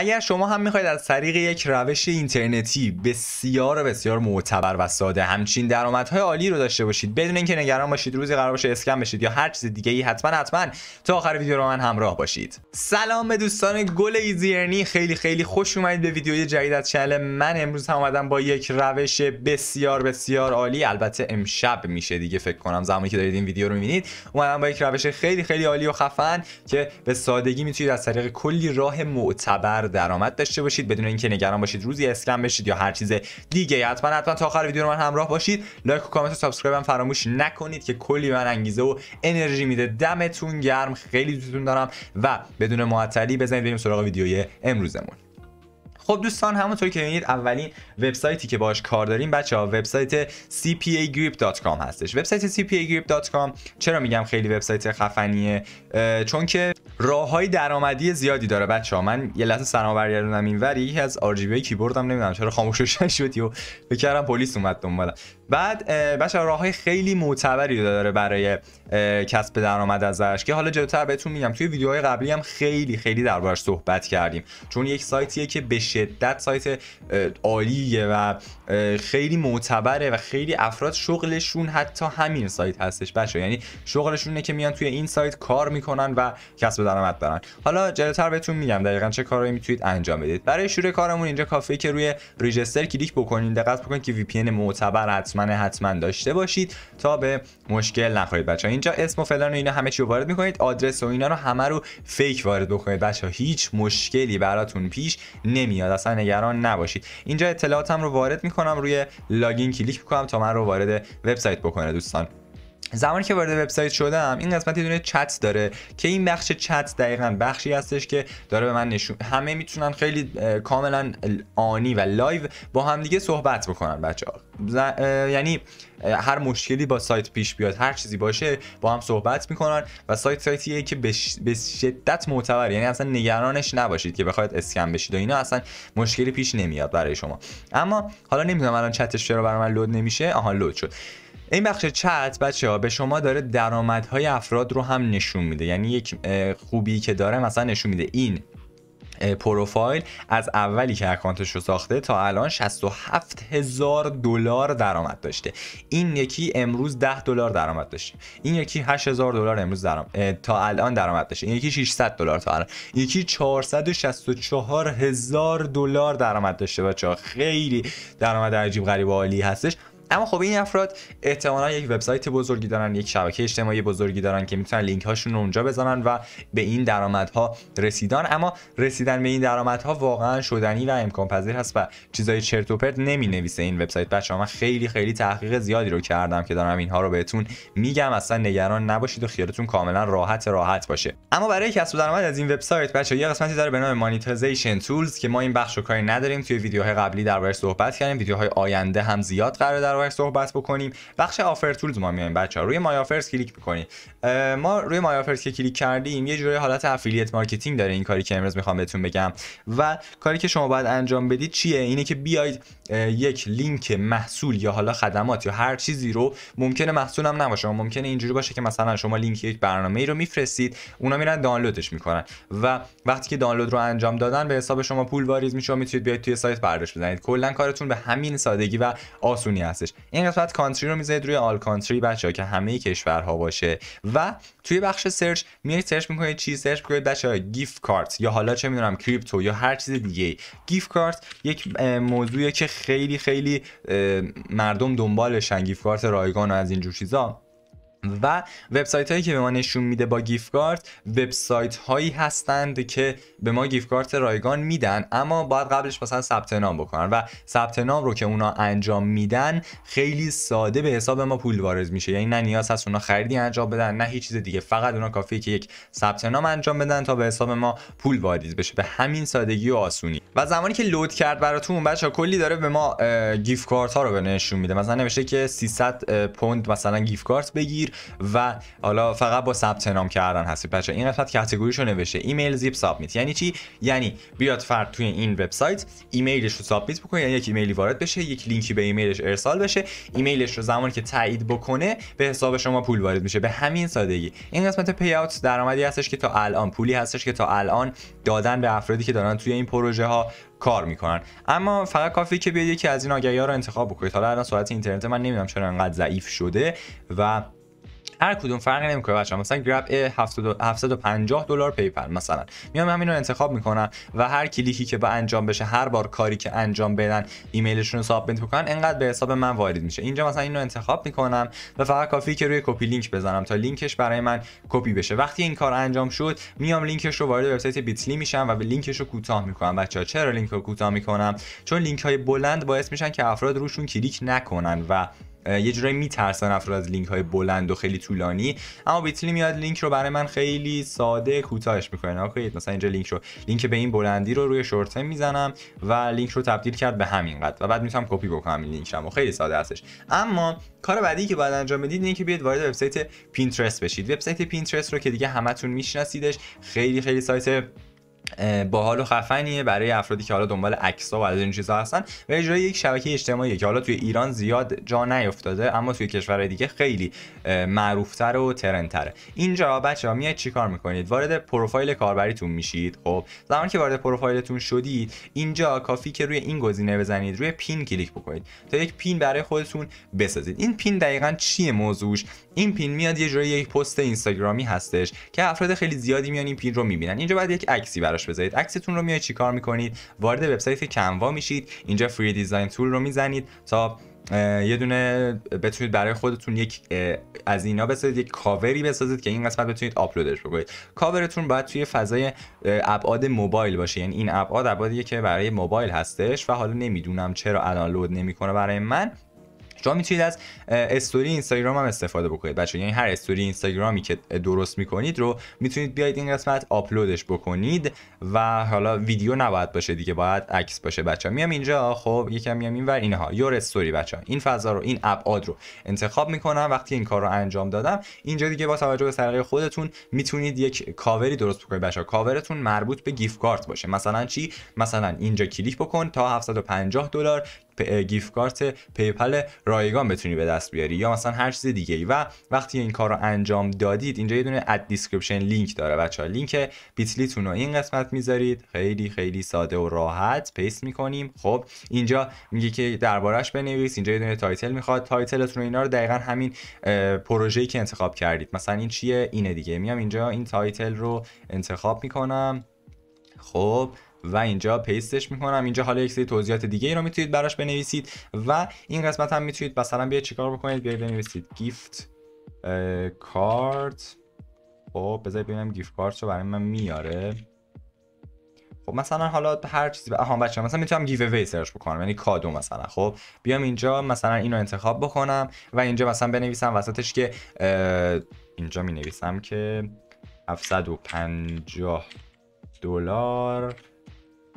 اگر شما هم میخواید از طریق یک روش اینترنتی بسیار بسیار معتبر و ساده همچین درآمدهای عالی رو داشته باشید بدون اینکه نگران باشید روزی قرار باشه اسکم بشید یا هر چیز دیگه ای حتما حتما تا آخر ویدیو رو من همراه باشید سلام به دوستان گل ایزیرنی خیلی خیلی خوش اومدید به ویدیوی جدید از چنل من امروز هم اومدم با یک روش بسیار بسیار عالی البته امشب میشه دیگه فکر کنم زمانی که دارید این ویدیو رو میبینید اومدم با یک روش خیلی خیلی عالی و خفن که به سادگی میتونید از طریق کلی راه معتبر درآمد داشته باشید بدون اینکه نگران باشید روزی اسکم بشید یا هر چیز دیگه حتما حتما تا آخر ویدیو رو من همراه باشید لایک و کامنت و سابسکرایب هم فراموش نکنید که کلی من انگیزه و انرژی میده دمتون گرم خیلی دوستتون دارم و بدون معطلی بزنید بریم سراغ ویدیوی امروزمون خب دوستان همونطور که می‌بینید اولین وبسایتی که باش کار داریم بچه ها وبسایت cpagrip.com هستش وبسایت cpagrip.com چرا میگم خیلی وبسایت خفنیه چون که راه های درآمدی زیادی داره بچه ها من یه لحظه سرما برگردونم اینوری یکی از RGB های کیبوردم نمیدونم چرا خاموش شد و فکر کردم پلیس اومد دنبالم بعد بچه راه های خیلی معتبری داره برای کسب درآمد ازش که حالا جلوتر بهتون میگم توی ویدیوهای قبلی هم خیلی خیلی دربارش صحبت کردیم چون یک سایتیه که به شدت سایت عالیه و خیلی معتبره و خیلی افراد شغلشون حتی همین سایت هستش بچه یعنی شغلشونه که میان توی این سایت کار میکنن و کسب درآمد دارن حالا جلوتر بهتون میگم دقیقا چه کارهایی میتونید انجام بدید برای شروع کارمون اینجا کافیه که روی ریجستر کلیک بکنید دقت بکنید که وی معتبر حتما حتما حتما داشته باشید تا به مشکل نخورید بچه ها اینجا اسم و فلان و اینا همه چی رو وارد میکنید آدرس و اینا رو همه رو فیک وارد بکنید بچه ها هیچ مشکلی براتون پیش نمیاد اصلا نگران نباشید اینجا اطلاعاتم رو وارد میکنم روی لاگین کلیک میکنم تا من رو وارد وبسایت بکنه دوستان زمانی که وارد وبسایت شدم این قسمت یه دونه چت داره که این بخش چت دقیقا بخشی هستش که داره به من نشون همه میتونن خیلی کاملا آنی و لایو با همدیگه صحبت بکنن بچه ها یعنی هر مشکلی با سایت پیش بیاد هر چیزی باشه با هم صحبت میکنن و سایت سایتیه که به شدت معتبر یعنی اصلا نگرانش نباشید که بخواید اسکم بشید و اینا اصلا مشکلی پیش نمیاد برای شما اما حالا نمیدونم الان چتش چرا برای من لود نمیشه آها لود شد این بخش چت بچه ها به شما داره درآمدهای افراد رو هم نشون میده یعنی یک خوبی که داره مثلا نشون میده این پروفایل از اولی که اکانتش رو ساخته تا الان 67 هزار دلار درآمد داشته این یکی امروز 10 دلار درآمد داشته این یکی 8000 دلار امروز درام... تا الان درآمد داشته این یکی 600 دلار تا الان یکی 464 هزار دلار درآمد داشته بچه‌ها خیلی درآمد عجیب غریب عالی هستش اما خب این افراد احتمالا یک وبسایت بزرگی دارن یک شبکه اجتماعی بزرگی دارن که میتونن لینک هاشون رو اونجا بزنن و به این درآمدها رسیدن اما رسیدن به این درآمدها واقعا شدنی و امکان پذیر هست و چیزای چرت و پرت نمی نویسه این وبسایت بچه‌ها من خیلی خیلی تحقیق زیادی رو کردم که دارم اینها رو بهتون میگم اصلا نگران نباشید و خیالتون کاملا راحت راحت باشه اما برای کسب درآمد از این وبسایت بچه یه قسمتی داره به نام مانیتایزیشن تولز که ما این بخش رو کاری نداریم توی ویدیوهای قبلی دربارش صحبت کردیم ویدیوهای آینده هم زیاد قرار دربارش صحبت بکنیم بخش آفر تولز ما میایم بچه ها روی مای کلیک میکنیم ما روی مای که کلیک کردیم یه جوری حالت افیلیت مارکتینگ داره این کاری که امروز میخوام بهتون بگم و کاری که شما باید انجام بدید چیه اینه که بیاید یک لینک محصول یا حالا خدمات یا هر چیزی رو ممکنه محصولم نباشه ممکنه اینجوری باشه که مثلا شما لینک یک برنامه ای رو میفرستید اونا میرن دانلودش میکنن و وقتی که دانلود رو انجام دادن به حساب شما پول واریز میشه و میتونید بیاید توی سایت برداشت بزنید کلا کارتون به همین سادگی و آسونی هست هستش این قسمت کانتری رو میذارید روی آل کانتری بچه‌ها که همه کشورها باشه و توی بخش سرچ میایید سرچ میکنید چی سرچ میکنید بچه‌ها گیف کارت یا حالا چه میدونم کریپتو یا هر چیز دیگه گیف کارت یک موضوعیه که خیلی خیلی مردم دنبالشن گیف کارت رایگان و از اینجور چیزا و وبسایت هایی که به ما نشون میده با گیف کارت وبسایت هایی هستند که به ما گیف کارت رایگان میدن اما باید قبلش مثلا ثبت نام بکنن و ثبت نام رو که اونا انجام میدن خیلی ساده به حساب ما پول وارد میشه یعنی نه نیاز هست اونا خریدی انجام بدن نه هیچ چیز دیگه فقط اونا کافیه که یک ثبت نام انجام بدن تا به حساب ما پول واریز بشه به همین سادگی و آسونی و زمانی که لود کرد براتون بچا کلی داره به ما گیف کارت ها رو به نشون میده مثلا نوشته که 300 پوند مثلا گیف بگیر و حالا فقط با ثبت نام کردن هستید بچه این قسمت کاتگوریشو نوشته ایمیل زیپ سابمیت یعنی چی یعنی بیاد فرد توی این وبسایت ایمیلش رو سابمیت بکنه یعنی یک ایمیلی وارد بشه یک لینکی به ایمیلش ارسال بشه ایمیلش رو زمانی که تایید بکنه به حساب شما پول وارد میشه به همین سادگی این قسمت پی اوت درآمدی هستش که تا الان پولی هستش که تا الان دادن به افرادی که دارن توی این پروژه ها کار میکنن اما فقط کافی که بیاید یکی از این آگهی ها رو انتخاب بکنید حالا الان سرعت اینترنت من نمیدونم چرا انقدر ضعیف شده و هر کدوم فرقی نمیکنه بچه‌ها مثلا گرب 750 دلار پیپل مثلا میام همین رو انتخاب میکنم و هر کلیکی که به انجام بشه هر بار کاری که انجام بدن ایمیلشون رو سابمیت بکنن انقدر به حساب من وارد میشه اینجا مثلا اینو انتخاب میکنم و فقط کافی که روی کپی لینک بزنم تا لینکش برای من کپی بشه وقتی این کار انجام شد میام لینکش رو وارد وبسایت بیتلی میشم و به لینکش رو کوتاه میکنم ها چرا لینک رو کوتاه میکنم چون لینک های بلند باعث میشن که افراد روشون کلیک نکنن و یه جورایی میترسن افراد از لینک های بلند و خیلی طولانی اما بیتلی میاد لینک رو برای من خیلی ساده کوتاهش میکنه اوکی مثلا اینجا لینک رو لینک به این بلندی رو روی شورت میزنم و لینک رو تبدیل کرد به همین قد و بعد میتونم کپی بکنم این لینک رو خیلی ساده هستش اما کار بعدی که باید انجام بدید اینه که بیاید وارد وبسایت پینترست بشید وبسایت پینترست رو که دیگه همتون میشناسیدش خیلی خیلی سایت باحال و خفنیه برای افرادی که حالا دنبال عکس‌ها و از این چیزا هستن و اجرای یک شبکه اجتماعی که حالا توی ایران زیاد جا نیفتاده اما توی کشورهای دیگه خیلی معروفتر و ترنتره اینجا بچه‌ها میاد چیکار میکنید وارد پروفایل کاربریتون میشید خب زمانی که وارد پروفایلتون شدید اینجا کافی که روی این گزینه بزنید روی پین کلیک بکنید تا یک پین برای خودتون بسازید این پین دقیقا چیه موضوعش این پین میاد یه جوری یک پست اینستاگرامی هستش که افراد خیلی زیادی میان این پین رو میبینن اینجا بعد یک عکسی براش بذارید عکستون رو میای چیکار میکنید وارد وبسایت کنوا میشید اینجا فری دیزاین تول رو میزنید تا یه دونه بتونید برای خودتون یک از اینا بسازید یک کاوری بسازید که این قسمت بتونید آپلودش بکنید کاورتون باید توی فضای ابعاد موبایل باشه یعنی این ابعاد ابعادیه که برای موبایل هستش و حالا نمیدونم چرا الان لود نمیکنه برای من شما میتونید از استوری اینستاگرام هم استفاده بکنید بچه یعنی هر استوری اینستاگرامی که درست میکنید رو میتونید بیاید این قسمت آپلودش بکنید و حالا ویدیو نباید باشه دیگه باید عکس باشه بچه میام اینجا خب یکم میام ور اینها یور استوری بچه این فضا رو این ابعاد رو انتخاب میکنم وقتی این کار رو انجام دادم اینجا دیگه با توجه به سلیقه خودتون میتونید یک کاوری درست بکنید بچه کاورتون مربوط به گیف کارت باشه مثلا چی مثلا اینجا کلیک بکن تا 750 دلار گیفت کارت پیپل رایگان بتونی به دست بیاری یا مثلا هر چیز دیگه ای و وقتی این کار رو انجام دادید اینجا یه دونه اد دیسکریپشن لینک داره بچه ها لینک بیتلیتون رو این قسمت میذارید خیلی خیلی ساده و راحت پیست میکنیم خب اینجا میگه که دربارش بنویس اینجا یه دونه تایتل میخواد تایتلتون اینا رو دقیقا همین پروژه‌ای که انتخاب کردید مثلا این چیه اینه دیگه میام اینجا این تایتل رو انتخاب میکنم خب و اینجا پیستش میکنم اینجا حالا یک سری توضیحات دیگه ای رو میتونید براش بنویسید و این قسمت هم میتونید مثلا بیاید چیکار بکنید بیاید بنویسید گیفت کارت خب بذارید ببینم گیفت کارت رو برای من میاره خب مثلا حالا هر چیزی آها بچه‌ها مثلا میتونم گیو اوی سرچ بکنم یعنی کادو مثلا خب بیام اینجا مثلا اینو انتخاب بکنم و اینجا مثلا بنویسم وسطش که اینجا می که 750 دلار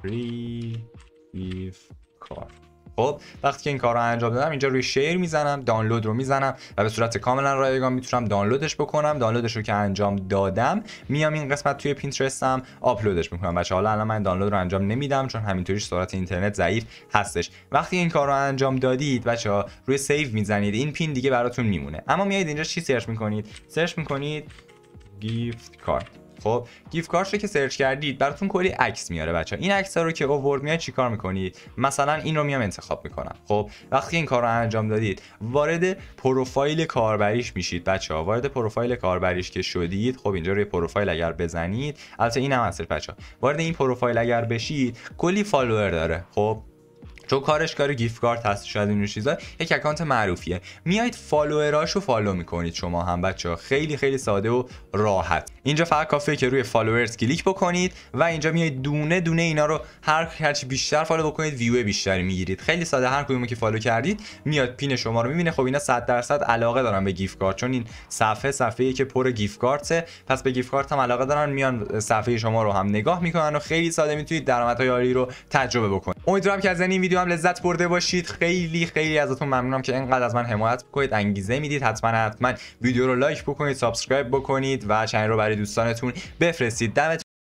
ریسیو کار خب وقتی که این کار رو انجام دادم اینجا روی شیر میزنم دانلود رو میزنم و به صورت کاملا رایگان میتونم دانلودش بکنم دانلودش رو که انجام دادم میام این قسمت توی پینترستم آپلودش میکنم بچه حالا الان من دانلود رو انجام نمیدم چون همینطوری سرعت اینترنت ضعیف هستش وقتی این کار رو انجام دادید بچه ها روی سیو میزنید این پین دیگه براتون میمونه اما میایید اینجا چی سرچ میکنید سرچ میکنید گیفت کارت خب گیف کارت رو که سرچ کردید براتون کلی عکس میاره بچه این عکس رو که آورد میاد چیکار میکنید مثلا این رو میام انتخاب میکنم خب وقتی این کار رو انجام دادید وارد پروفایل کاربریش میشید بچه ها وارد پروفایل کاربریش که شدید خب اینجا روی پروفایل اگر بزنید البته این هم بچه ها وارد این پروفایل اگر بشید کلی فالوور داره خب تو کارش کار گیف کارت هست شاید اینو چیزا یک اکانت معروفیه میایید فالووراشو فالو میکنید شما هم بچه خیلی خیلی ساده و راحت اینجا فقط کافیه که روی فالوورز کلیک بکنید و اینجا میایید دونه دونه اینا رو هر هرچی بیشتر فالو بکنید ویو بیشتری میگیرید خیلی ساده هر کدومی که فالو کردید میاد پین شما رو میبینه خب اینا 100 درصد علاقه دارن به گیف کارت چون این صفحه صفحه‌ای که پر گیف کارته پس به گیف کارت هم علاقه دارن میان صفحه شما رو هم نگاه میکنن و خیلی ساده میتونید درآمدهای عالی رو تجربه بکنید امیدوارم که از این ویدیو لذت برده باشید خیلی خیلی ازتون ممنونم که اینقدر از من حمایت کنید انگیزه میدید حتما حتما ویدیو رو لایک بکنید سابسکرایب بکنید و چنل رو برای دوستانتون بفرستید دمتون